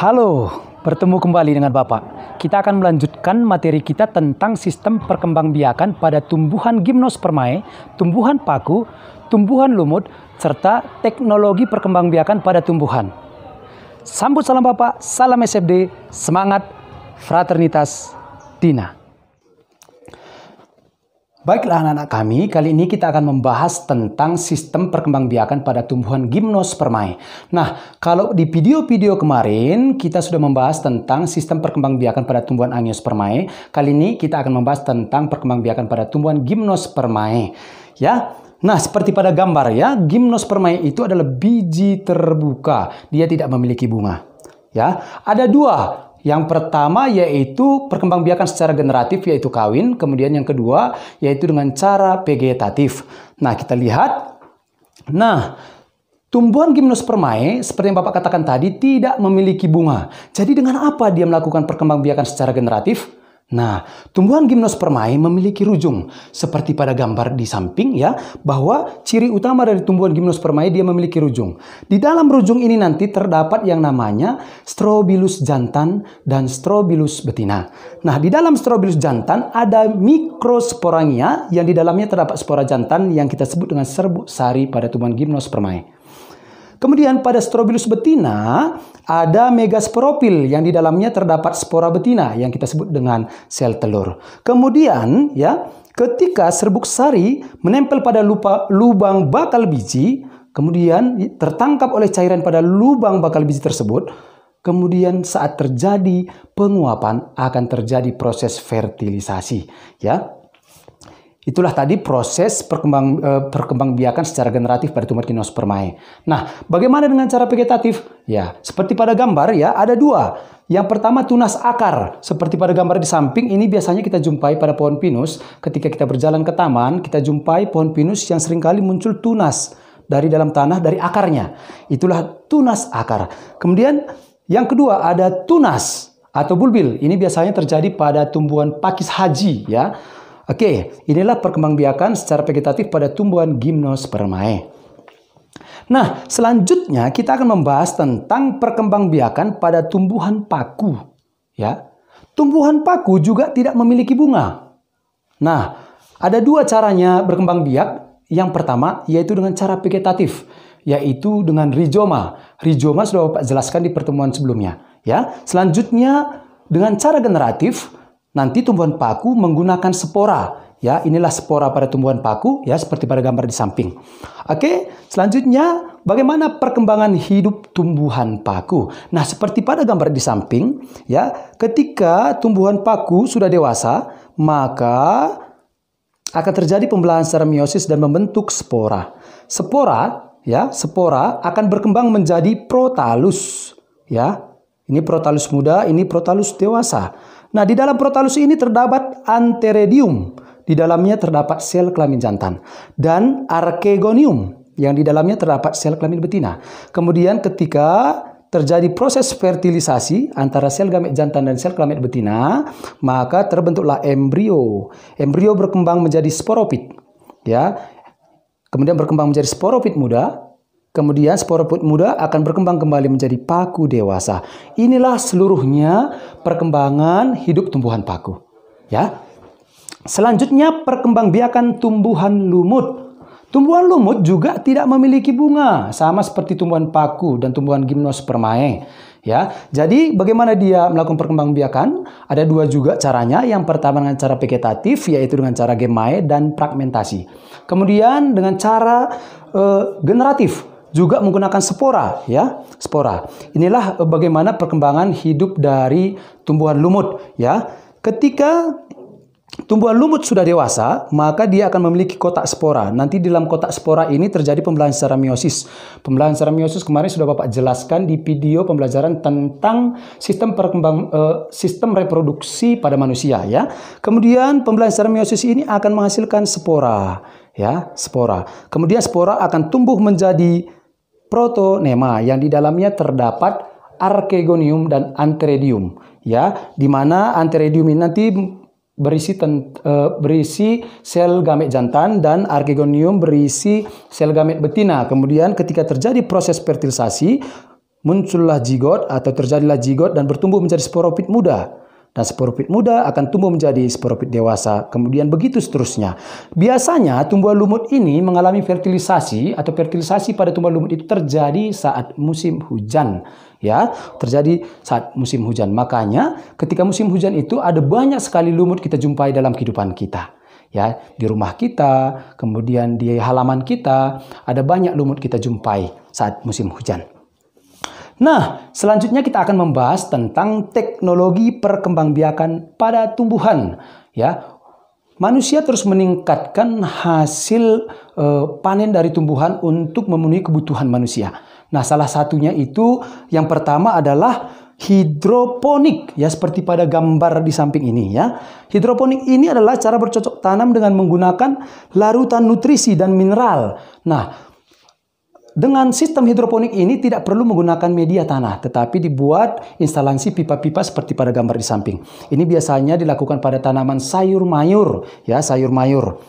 Halo, bertemu kembali dengan Bapak. Kita akan melanjutkan materi kita tentang sistem perkembangbiakan pada tumbuhan gimnospermae, tumbuhan paku, tumbuhan lumut, serta teknologi perkembangbiakan pada tumbuhan. Sambut salam Bapak, salam SFD, semangat, fraternitas, Dina. Baiklah anak-anak kami, kali ini kita akan membahas tentang sistem perkembangbiakan pada tumbuhan gimnospermae. Nah, kalau di video-video kemarin kita sudah membahas tentang sistem perkembangbiakan pada tumbuhan angiospermae, kali ini kita akan membahas tentang perkembangbiakan pada tumbuhan gimnospermae. Ya, Nah, seperti pada gambar ya, gimnospermae itu adalah biji terbuka. Dia tidak memiliki bunga. Ya, ada dua yang pertama yaitu perkembangbiakan secara generatif yaitu kawin, kemudian yang kedua yaitu dengan cara vegetatif. Nah, kita lihat. Nah, Tumbuhan gimnospermae, seperti yang Bapak katakan tadi, tidak memiliki bunga. Jadi dengan apa dia melakukan perkembangbiakan secara generatif? Nah, tumbuhan gimnospermae memiliki rujung seperti pada gambar di samping ya, bahwa ciri utama dari tumbuhan gimnospermae dia memiliki rujung. Di dalam rujung ini nanti terdapat yang namanya strobilus jantan dan strobilus betina. Nah, di dalam strobilus jantan ada mikrosporangia yang di dalamnya terdapat spora jantan yang kita sebut dengan serbuk sari pada tumbuhan gimnospermae. Kemudian pada Strobilus betina ada megasporofil yang di dalamnya terdapat spora betina yang kita sebut dengan sel telur. Kemudian ya, ketika serbuk sari menempel pada lupa, lubang bakal biji, kemudian tertangkap oleh cairan pada lubang bakal biji tersebut, Kemudian saat terjadi penguapan akan terjadi proses fertilisasi ya Itulah tadi proses perkembang eh, perkembangbiakan secara generatif pada tumor Kinospermae. Nah, bagaimana dengan cara vegetatif? Ya, seperti pada gambar ya, ada dua. Yang pertama tunas akar. Seperti pada gambar di samping, ini biasanya kita jumpai pada pohon pinus. Ketika kita berjalan ke taman, kita jumpai pohon pinus yang seringkali muncul tunas dari dalam tanah, dari akarnya. Itulah tunas akar. Kemudian yang kedua ada tunas atau bulbil. Ini biasanya terjadi pada tumbuhan pakis haji ya Oke, inilah perkembangbiakan secara vegetatif pada tumbuhan Gymnospermae. Nah, selanjutnya kita akan membahas tentang perkembangbiakan pada tumbuhan paku, ya. Tumbuhan paku juga tidak memiliki bunga. Nah, ada dua caranya berkembang biak. Yang pertama yaitu dengan cara vegetatif, yaitu dengan rizoma. Rizoma sudah Bapak jelaskan di pertemuan sebelumnya, ya. Selanjutnya dengan cara generatif, nanti tumbuhan paku menggunakan spora. Ya, inilah spora pada tumbuhan paku ya seperti pada gambar di samping. Oke, selanjutnya bagaimana perkembangan hidup tumbuhan paku? Nah, seperti pada gambar di samping ya, ketika tumbuhan paku sudah dewasa, maka akan terjadi pembelahan secara meiosis dan membentuk spora. Spora ya, spora akan berkembang menjadi protalus ya. Ini protalus muda, ini protalus dewasa. Nah, di dalam protalus ini terdapat anteridium Di dalamnya terdapat sel kelamin jantan dan arkegonium yang di dalamnya terdapat sel kelamin betina. Kemudian ketika terjadi proses fertilisasi antara sel gamet jantan dan sel kelamin betina, maka terbentuklah embrio. Embrio berkembang menjadi sporopit, ya. Kemudian berkembang menjadi sporopit muda, Kemudian spora muda akan berkembang kembali menjadi paku dewasa. Inilah seluruhnya perkembangan hidup tumbuhan paku. Ya. Selanjutnya perkembangbiakan tumbuhan lumut. Tumbuhan lumut juga tidak memiliki bunga, sama seperti tumbuhan paku dan tumbuhan gimnospermae. Ya, jadi bagaimana dia melakukan perkembangbiakan? Ada dua juga caranya. Yang pertama dengan cara vegetatif, yaitu dengan cara gemae dan fragmentasi. Kemudian dengan cara uh, generatif, juga menggunakan spora ya spora inilah eh, bagaimana perkembangan hidup dari tumbuhan lumut ya ketika Tumbuhan lumut sudah dewasa, maka dia akan memiliki kotak spora. Nanti di dalam kotak spora ini terjadi pembelahan secara meiosis pembelahan secara meiosis kemarin sudah Bapak jelaskan di video pembelajaran tentang sistem perkembang uh, sistem reproduksi pada manusia ya. Kemudian pembelahan secara meiosis ini akan menghasilkan spora ya, spora. Kemudian spora akan tumbuh menjadi protonema yang di dalamnya terdapat arkegonium dan anteredium ya di mana anteredium ini nanti berisi ten, uh, berisi sel gamet jantan dan arkegonium berisi sel gamet betina kemudian ketika terjadi proses fertilisasi muncullah zigot atau terjadilah zigot dan bertumbuh menjadi sporofit muda dan sporofit muda akan tumbuh menjadi sporofit dewasa, kemudian begitu seterusnya. Biasanya tumbuhan lumut ini mengalami fertilisasi atau fertilisasi pada tumbuhan lumut itu terjadi saat musim hujan. Ya, terjadi saat musim hujan. Makanya ketika musim hujan itu ada banyak sekali lumut kita jumpai dalam kehidupan kita ya di rumah kita, kemudian di halaman kita ada banyak lumut kita jumpai saat musim hujan. Nah, selanjutnya kita akan membahas tentang teknologi perkembangbiakan pada tumbuhan. Ya, manusia terus meningkatkan hasil e, panen dari tumbuhan untuk memenuhi kebutuhan manusia. Nah, salah satunya itu yang pertama adalah hidroponik ya seperti pada gambar di samping ini ya. Hidroponik ini adalah cara bercocok tanam dengan menggunakan larutan nutrisi dan mineral. Nah, dengan sistem hidroponik ini tidak perlu menggunakan media tanah, tetapi dibuat instalasi pipa-pipa seperti pada gambar di samping. Ini biasanya dilakukan pada tanaman sayur mayur, ya sayur mayur.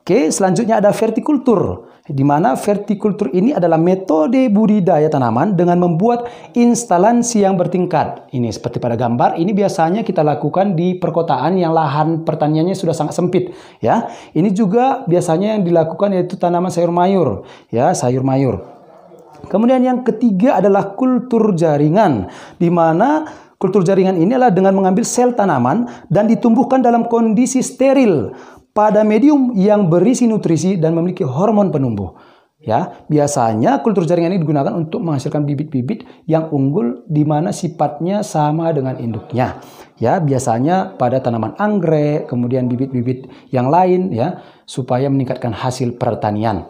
Oke, selanjutnya ada vertikultur, di mana vertikultur ini adalah metode budidaya tanaman dengan membuat instalasi yang bertingkat. Ini seperti pada gambar, ini biasanya kita lakukan di perkotaan yang lahan pertaniannya sudah sangat sempit, ya. Ini juga biasanya yang dilakukan yaitu tanaman sayur mayur, ya, sayur mayur. Kemudian yang ketiga adalah kultur jaringan, di mana Kultur jaringan ini adalah dengan mengambil sel tanaman dan ditumbuhkan dalam kondisi steril pada medium yang berisi nutrisi dan memiliki hormon penumbuh. Ya, biasanya kultur jaringan ini digunakan untuk menghasilkan bibit-bibit yang unggul di mana sifatnya sama dengan induknya. Ya, biasanya pada tanaman anggrek, kemudian bibit-bibit yang lain ya, supaya meningkatkan hasil pertanian.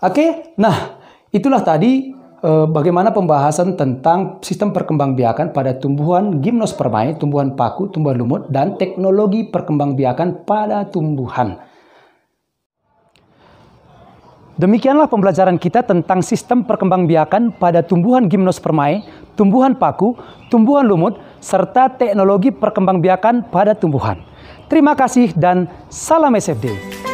Oke, nah itulah tadi Eh, bagaimana pembahasan tentang sistem perkembangbiakan pada tumbuhan gimnospermae, tumbuhan paku, tumbuhan lumut, dan teknologi perkembangbiakan pada tumbuhan. Demikianlah pembelajaran kita tentang sistem perkembangbiakan pada tumbuhan gimnospermae, tumbuhan paku, tumbuhan lumut, serta teknologi perkembangbiakan pada tumbuhan. Terima kasih dan salam SFD.